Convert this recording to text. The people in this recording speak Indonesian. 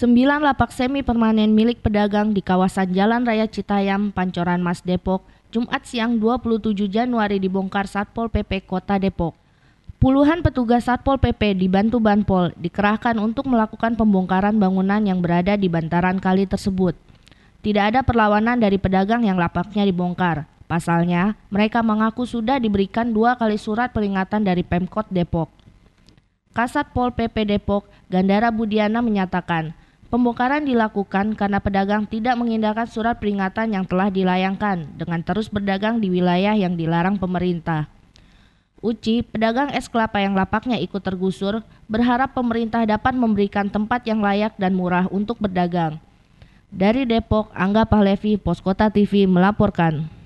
9 lapak semi permanen milik pedagang di kawasan Jalan Raya Citayam, Pancoran Mas Depok, Jumat siang 27 Januari dibongkar Satpol PP Kota Depok. Puluhan petugas Satpol PP dibantu Banpol dikerahkan untuk melakukan pembongkaran bangunan yang berada di bantaran kali tersebut. Tidak ada perlawanan dari pedagang yang lapaknya dibongkar. Pasalnya, mereka mengaku sudah diberikan dua kali surat peringatan dari Pemkot Depok. Kasat Pol PP Depok, Gandara Budiana menyatakan, Pembongkaran dilakukan karena pedagang tidak mengindahkan surat peringatan yang telah dilayangkan dengan terus berdagang di wilayah yang dilarang pemerintah. Uci, pedagang es kelapa yang lapaknya ikut tergusur, berharap pemerintah dapat memberikan tempat yang layak dan murah untuk berdagang. Dari Depok, Angga Pahlevi, Poskota TV melaporkan.